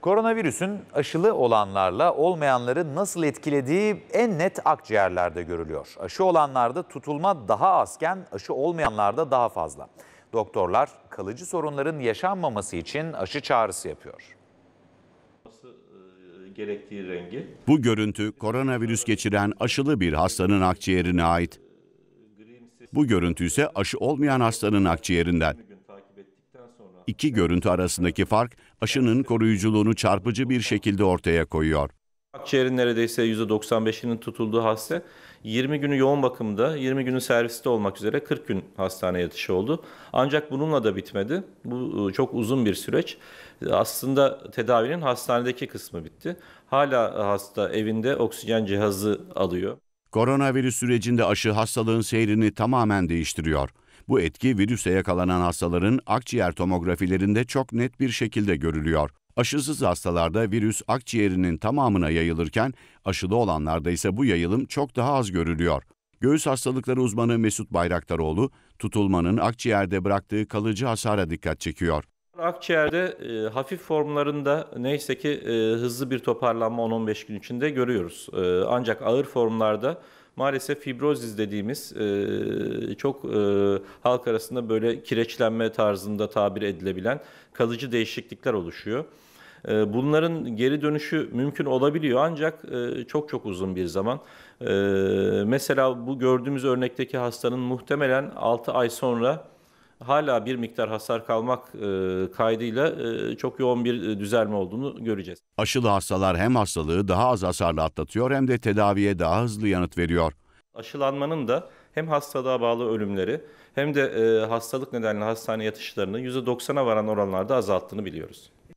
Koronavirüsün aşılı olanlarla olmayanları nasıl etkilediği en net akciğerlerde görülüyor. Aşı olanlarda tutulma daha azken aşı olmayanlarda daha fazla. Doktorlar kalıcı sorunların yaşanmaması için aşı çağrısı yapıyor. Gerektiği rengi. Bu görüntü koronavirüs geçiren aşılı bir hastanın akciğerine ait. Bu görüntü ise aşı olmayan hastanın akciğerinden. İki görüntü arasındaki fark aşının koruyuculuğunu çarpıcı bir şekilde ortaya koyuyor. Akciğerin neredeyse %95'inin tutulduğu hasta 20 günü yoğun bakımda, 20 günü serviste olmak üzere 40 gün hastane yatışı oldu. Ancak bununla da bitmedi. Bu e, çok uzun bir süreç. Aslında tedavinin hastanedeki kısmı bitti. Hala hasta evinde oksijen cihazı alıyor. Koronavirüs sürecinde aşı hastalığın seyrini tamamen değiştiriyor. Bu etki virüse yakalanan hastaların akciğer tomografilerinde çok net bir şekilde görülüyor. Aşısız hastalarda virüs akciğerinin tamamına yayılırken aşılı olanlarda ise bu yayılım çok daha az görülüyor. Göğüs hastalıkları uzmanı Mesut Bayraktaroğlu, tutulmanın akciğerde bıraktığı kalıcı hasara dikkat çekiyor. Akciğerde e, hafif formlarında neyse ki e, hızlı bir toparlanma 10-15 gün içinde görüyoruz. E, ancak ağır formlarda maalesef fibrozis dediğimiz e, çok e, halk arasında böyle kireçlenme tarzında tabir edilebilen kalıcı değişiklikler oluşuyor. E, bunların geri dönüşü mümkün olabiliyor ancak e, çok çok uzun bir zaman. E, mesela bu gördüğümüz örnekteki hastanın muhtemelen 6 ay sonra hala bir miktar hasar kalmak e, kaydıyla e, çok yoğun bir e, düzelme olduğunu göreceğiz. Aşılı hastalar hem hastalığı daha az hasarla atlatıyor hem de tedaviye daha hızlı yanıt veriyor. Aşılanmanın da hem hastalığa bağlı ölümleri hem de hastalık nedeniyle hastane yatışlarını %90'a varan oranlarda azalttığını biliyoruz.